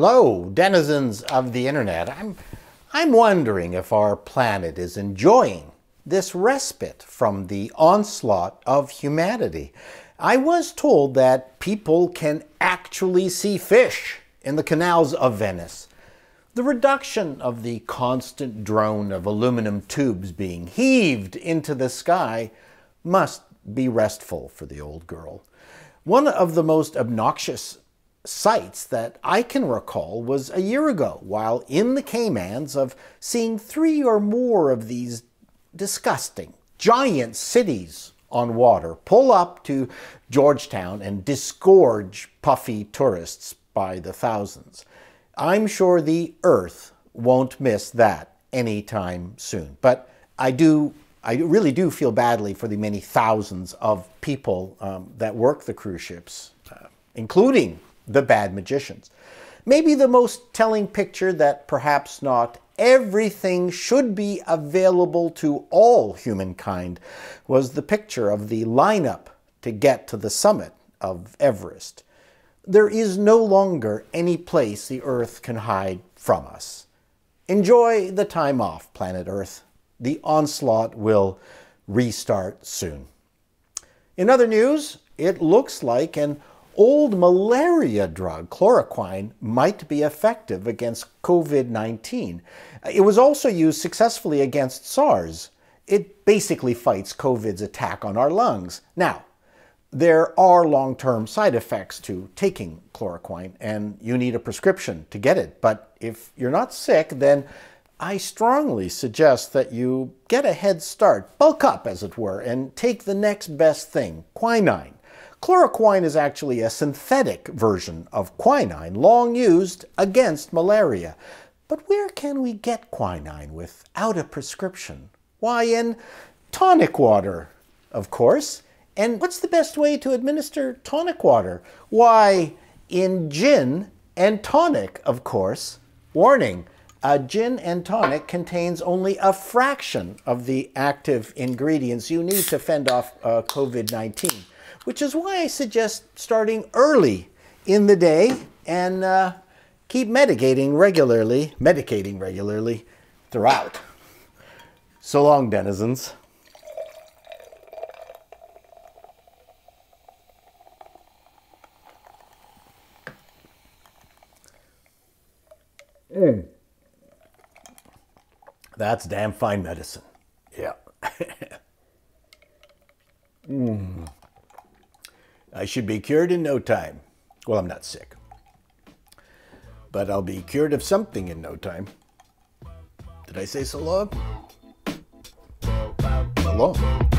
Hello, denizens of the internet. I'm, I'm wondering if our planet is enjoying this respite from the onslaught of humanity. I was told that people can actually see fish in the canals of Venice. The reduction of the constant drone of aluminum tubes being heaved into the sky must be restful for the old girl. One of the most obnoxious sights that I can recall was a year ago while in the Caymans of seeing three or more of these disgusting giant cities on water pull up to Georgetown and disgorge puffy tourists by the thousands. I'm sure the earth won't miss that anytime soon. But I do I really do feel badly for the many thousands of people um, that work the cruise ships, uh, including the bad magicians. Maybe the most telling picture that perhaps not everything should be available to all humankind was the picture of the lineup to get to the summit of Everest. There is no longer any place the Earth can hide from us. Enjoy the time off, planet Earth. The onslaught will restart soon. In other news, it looks like an old malaria drug, chloroquine, might be effective against COVID 19. It was also used successfully against SARS. It basically fights COVID's attack on our lungs. Now, there are long term side effects to taking chloroquine, and you need a prescription to get it. But if you're not sick, then I strongly suggest that you get a head start, bulk up, as it were, and take the next best thing quinine. Chloroquine is actually a synthetic version of quinine, long used against malaria. But where can we get quinine without a prescription? Why, in tonic water, of course. And what's the best way to administer tonic water? Why, in gin and tonic, of course. Warning, a gin and tonic contains only a fraction of the active ingredients you need to fend off uh, COVID-19 which is why I suggest starting early in the day and uh, keep medicating regularly, medicating regularly throughout. So long, denizens. Mm. That's damn fine medicine. Yeah. mm. I should be cured in no time. Well, I'm not sick. But I'll be cured of something in no time. Did I say so long? So long.